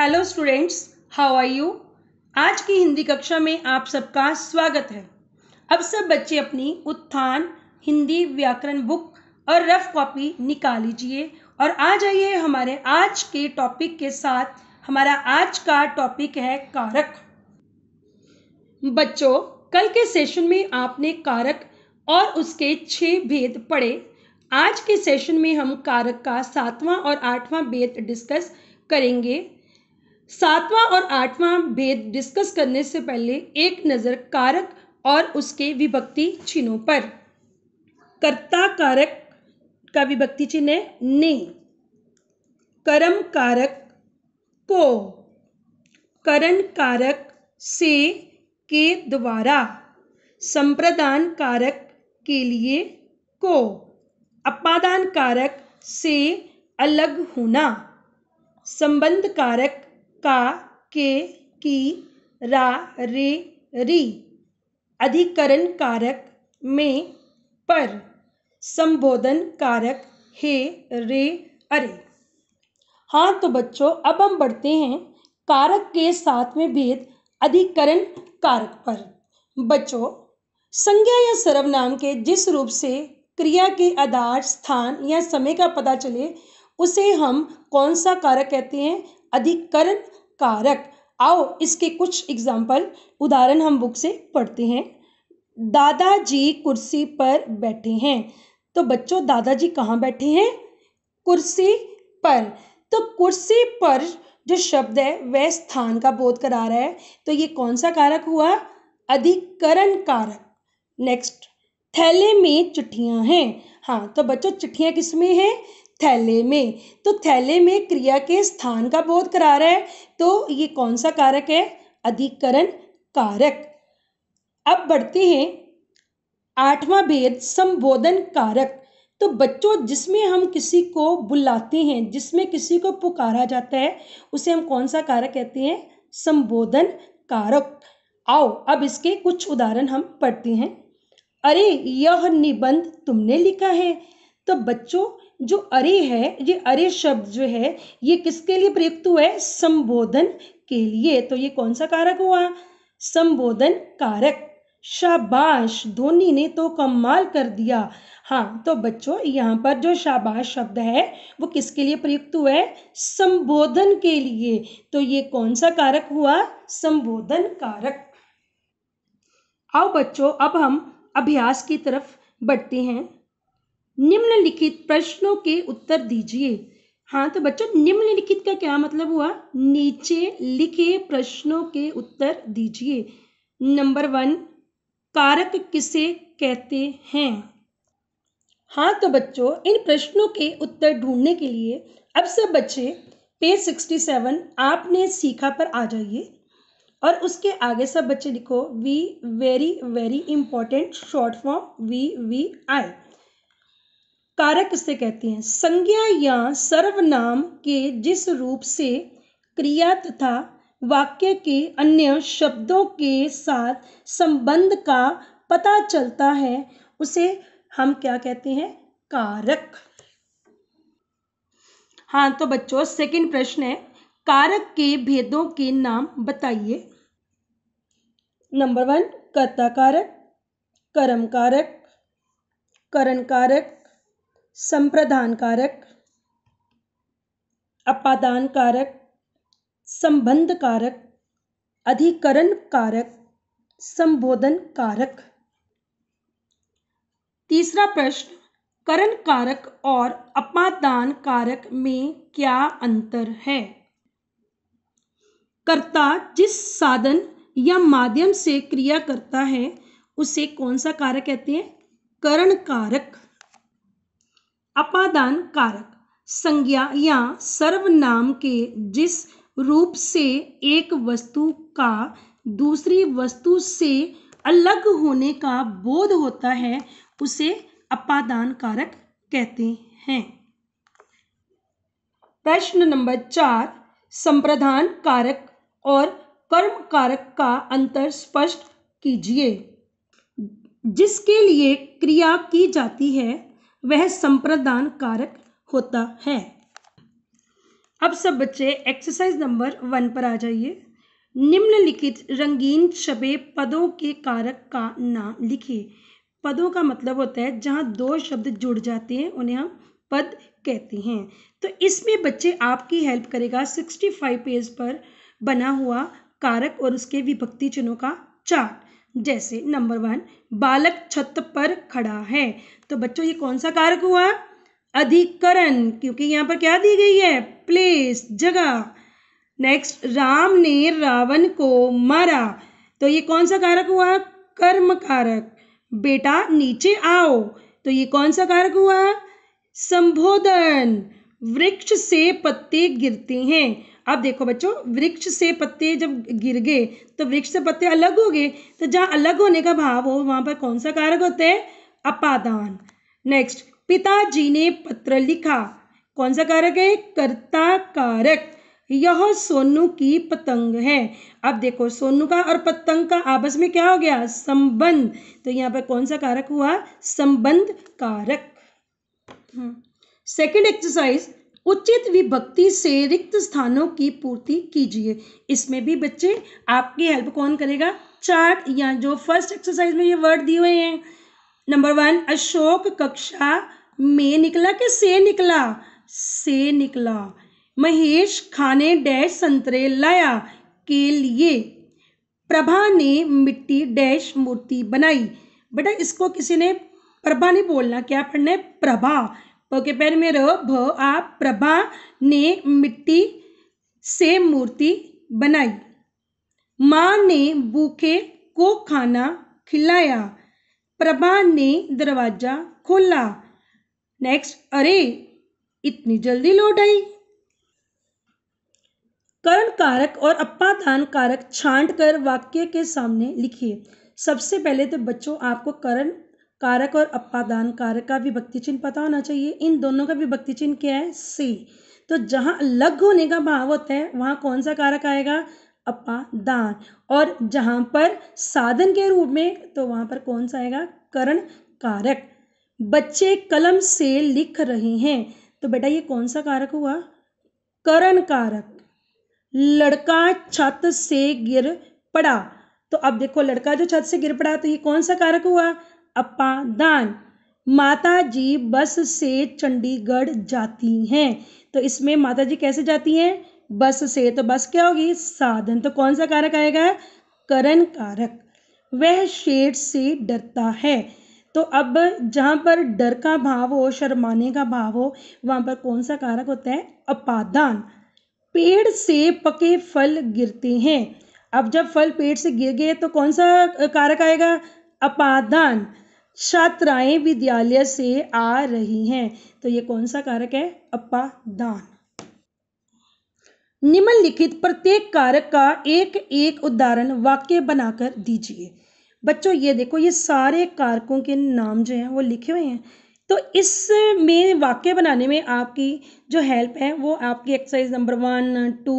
Hello students how are you आज की हिंदी कक्षा में आप सबका स्वागत है अब सब बच्चे अपनी उत्थान हिंदी व्याकरण बुक और रफ कॉपी निकाल लीजिए और आ जाइए हमारे आज के टॉपिक के साथ हमारा आज का टॉपिक है कारक बच्चों कल के सेशन में आपने कारक और उसके छः भेद पढ़े आज के सेशन में हम कारक का सातवां और आठवां भेद डिस्कस करेंगे सातवां और आठवां भेद डिस्कस करने से पहले एक नज़र कारक और उसके विभक्ति चिन्हों पर कर्ता कारक का विभक्ति चिन्ह है ने कर्म कारक को करण कारक से के द्वारा संप्रदान कारक के लिए को अपादान कारक से अलग होना संबंध कारक का के की रा रे री अधिकरण कारक में पर संबोधन कारक हे रे अरे हाँ तो बच्चों अब हम बढ़ते हैं कारक के साथ में भेद अधिकरण कारक पर बच्चों संज्ञा या सर्वनाम के जिस रूप से क्रिया के आधार स्थान या समय का पता चले उसे हम कौन सा कारक कहते हैं अधिकरण कारक आओ इसके कुछ एग्जाम्पल उदाहरण हम बुक से पढ़ते हैं दादाजी कुर्सी पर बैठे हैं तो बच्चों दादाजी कहाँ बैठे हैं कुर्सी पर तो कुर्सी पर जो शब्द है वह स्थान का बोध करा रहा है तो ये कौन सा कारक हुआ अधिकरण कारक नेक्स्ट थैले में चिट्ठियाँ हैं हाँ तो बच्चों चिट्ठियाँ किस में हैं थैले में तो थैले में क्रिया के स्थान का बोध करा रहा है तो ये कौन सा कारक है अधिकरण कारक अब बढ़ते हैं आठवां भेद संबोधन कारक तो बच्चों जिसमें हम किसी को बुलाते हैं जिसमें किसी को पुकारा जाता है उसे हम कौन सा कारक कहते हैं संबोधन कारक आओ अब इसके कुछ उदाहरण हम पढ़ते हैं अरे यह निबंध तुमने लिखा है तो बच्चों जो अरे है ये अरे शब्द जो है ये किसके लिए प्रयुक्त हुआ है संबोधन के लिए तो ये कौन सा कारक हुआ संबोधन कारक शाबाश धोनी ने तो कमाल कर दिया हाँ तो बच्चों यहाँ पर जो शाबाश शब्द है वो किसके लिए प्रयुक्त हुआ है संबोधन के लिए तो ये कौन सा कारक हुआ संबोधन कारक आओ बच्चों अब हम अभ्यास की तरफ बढ़ते हैं निम्नलिखित प्रश्नों के उत्तर दीजिए हाँ तो बच्चों निम्नलिखित का क्या मतलब हुआ नीचे लिखे प्रश्नों के उत्तर दीजिए नंबर वन कारक किसे कहते हैं हाँ तो बच्चों इन प्रश्नों के उत्तर ढूंढने के लिए अब सब बच्चे पेज सिक्सटी सेवन आपने सीखा पर आ जाइए और उसके आगे सब बच्चे लिखो V very very important short form V V I कारक से कहते हैं संज्ञा या सर्वनाम के जिस रूप से क्रिया तथा वाक्य के अन्य शब्दों के साथ संबंध का पता चलता है उसे हम क्या कहते हैं कारक हाँ तो बच्चों सेकंड प्रश्न है कारक के भेदों के नाम बताइए नंबर वन कर्ता कारक कर्म कारक करण कारक संप्रदान कारक अपादान कारक संबंध कारक अधिकरण कारक संबोधन कारक तीसरा प्रश्न करण कारक और अपादान कारक में क्या अंतर है कर्ता जिस साधन या माध्यम से क्रिया करता है उसे कौन सा कारक कहते हैं करण कारक अपादान कारक संज्ञा या सर्वनाम के जिस रूप से एक वस्तु का दूसरी वस्तु से अलग होने का बोध होता है उसे अपादान कारक कहते हैं प्रश्न नंबर चार संप्रधान कारक और कर्म कारक का अंतर स्पष्ट कीजिए जिसके लिए क्रिया की जाती है वह संप्रदान कारक होता है अब सब बच्चे एक्सरसाइज नंबर वन पर आ जाइए निम्नलिखित रंगीन शबे पदों के कारक का नाम लिखिए पदों का मतलब होता है जहाँ दो शब्द जुड़ जाते हैं उन्हें हम पद कहते हैं तो इसमें बच्चे आपकी हेल्प करेगा सिक्सटी फाइव पेज पर बना हुआ कारक और उसके विभक्ति चिन्हों का चार्ट जैसे नंबर वन बालक छत पर खड़ा है तो बच्चों ये कौन सा कारक हुआ अधिकरण क्योंकि यहाँ पर क्या दी गई है प्लेस जगह नेक्स्ट राम ने रावण को मारा तो ये कौन सा कारक हुआ कर्म कारक बेटा नीचे आओ तो ये कौन सा कारक हुआ संबोधन वृक्ष से पत्ते गिरते हैं अब देखो बच्चों वृक्ष से पत्ते जब गिर गए तो वृक्ष से पत्ते अलग हो गए तो जहाँ अलग होने का भाव हो वहाँ पर कौन सा कारक होता है अपादान नेक्स्ट पिताजी ने पत्र लिखा कौन सा कारक है कर्ता कारक यह सोनू की पतंग है अब देखो सोनू का और पतंग का आपस में क्या हो गया संबंध तो यहाँ पर कौन सा कारक हुआ संबंध कारक सेकंड हम्म। एक्सरसाइज उचित विभक्ति से रिक्त स्थानों की पूर्ति कीजिए इसमें भी बच्चे आपकी हेल्प कौन करेगा चार्ट या जो फर्स्ट एक्सरसाइज में ये वर्ड दिए हुए हैं नंबर वन अशोक कक्षा में निकला कि से निकला से निकला महेश खाने डैश संतरे लाया के लिए प्रभा ने मिट्टी डैश मूर्ति बनाई बेटा इसको किसी ने प्रभा नहीं बोलना क्या पढ़ना है प्रभा ओके पैर में रहो भ आ प्रभा ने मिट्टी से मूर्ति बनाई माँ ने भूखे को खाना खिलाया प्रभा ने दरवाज़ा खोला नेक्स्ट अरे इतनी जल्दी लौट आई करण कारक और अपादान कारक छांट कर वाक्य के सामने लिखिए सबसे पहले तो बच्चों आपको करण कारक और अपादान कारक का विभक्ति चिन्ह पता होना चाहिए इन दोनों का विभक्ति चिन्ह क्या है सी तो जहाँ लग होने का भाव होता है वहाँ कौन सा कारक आएगा अपादान और जहाँ पर साधन के रूप में तो वहाँ पर कौन सा आएगा करण कारक बच्चे कलम से लिख रहे हैं तो बेटा ये कौन सा कारक हुआ करण कारक लड़का छत से गिर पड़ा तो अब देखो लड़का जो छत से गिर पड़ा तो ये कौन सा कारक हुआ अपादान माता जी बस से चंडीगढ़ जाती हैं तो इसमें माता जी कैसे जाती हैं बस से तो बस क्या होगी साधन तो कौन सा कारक आएगा करण कारक वह शेर से डरता है तो अब जहाँ पर डर का भाव हो शर्माने का भाव हो वहाँ पर कौन सा कारक होता है अपादान पेड़ से पके फल गिरते हैं अब जब फल पेड़ से गिर गए तो कौन सा कारक आएगा अपादान छात्राएं विद्यालय से आ रही हैं तो ये कौन सा कारक है अपादान निम्नलिखित प्रत्येक कारक का एक एक उदाहरण वाक्य बनाकर दीजिए बच्चों ये देखो ये सारे कारकों के नाम जो हैं वो लिखे हुए हैं तो इसमें वाक्य बनाने में आपकी जो हेल्प है वो आपकी exercise number one two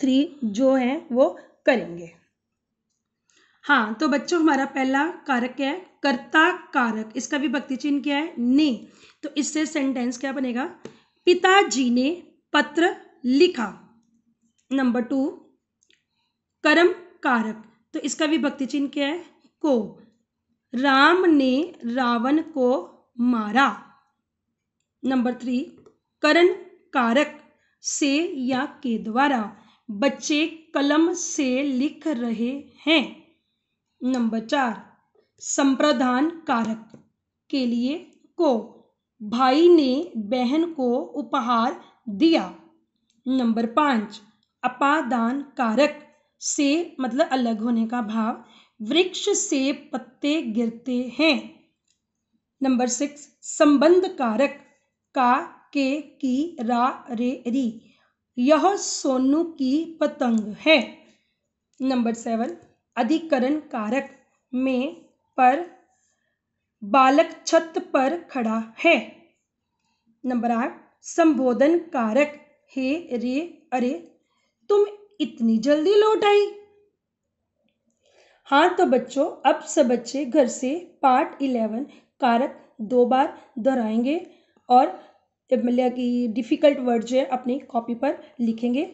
three जो है वो करेंगे हाँ तो बच्चों हमारा पहला कारक है कर्ता कारक इसका भी भक्ति चिन्ह क्या है ने तो इससे सेंटेंस क्या बनेगा पिताजी ने पत्र लिखा नंबर टू कर्म कारक तो इसका भी भक्ति चिन्ह क्या है को राम ने रावण को मारा नंबर थ्री करण कारक से या के द्वारा बच्चे कलम से लिख रहे हैं नंबर चार संप्रदान कारक के लिए को भाई ने बहन को उपहार दिया नंबर पाँच अपादान कारक से मतलब अलग होने का भाव वृक्ष से पत्ते गिरते हैं नंबर सिक्स संबंध कारक का के की रा रे री यह सोनू की पतंग है नंबर सेवन अधिकरण कारक में पर बालक छत पर खड़ा है नंबर आठ संबोधन कारक हे रे अरे तुम इतनी जल्दी लौट आई हाँ तो बच्चों अब सब बच्चे घर से पार्ट इलेवन कारक दो बार दोहराएंगे और मतलब कि डिफ़िकल्ट वर्ड जो है अपनी कॉपी पर लिखेंगे